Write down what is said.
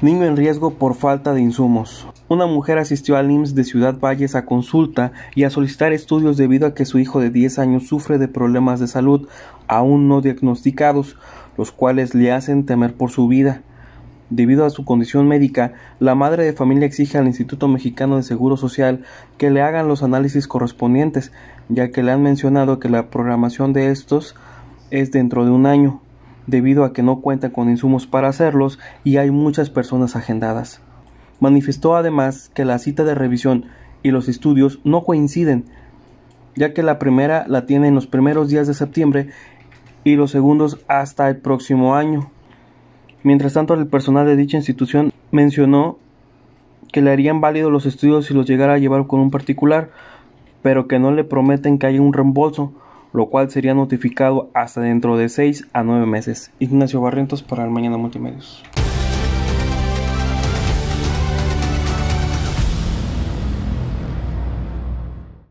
Niño en riesgo por falta de insumos. Una mujer asistió al IMSS de Ciudad Valles a consulta y a solicitar estudios debido a que su hijo de 10 años sufre de problemas de salud aún no diagnosticados, los cuales le hacen temer por su vida. Debido a su condición médica, la madre de familia exige al Instituto Mexicano de Seguro Social que le hagan los análisis correspondientes, ya que le han mencionado que la programación de estos es dentro de un año debido a que no cuentan con insumos para hacerlos y hay muchas personas agendadas. Manifestó además que la cita de revisión y los estudios no coinciden, ya que la primera la tiene en los primeros días de septiembre y los segundos hasta el próximo año. Mientras tanto, el personal de dicha institución mencionó que le harían válidos los estudios si los llegara a llevar con un particular, pero que no le prometen que haya un reembolso, lo cual sería notificado hasta dentro de 6 a 9 meses. Ignacio Barrientos para el Mañana Multimedios.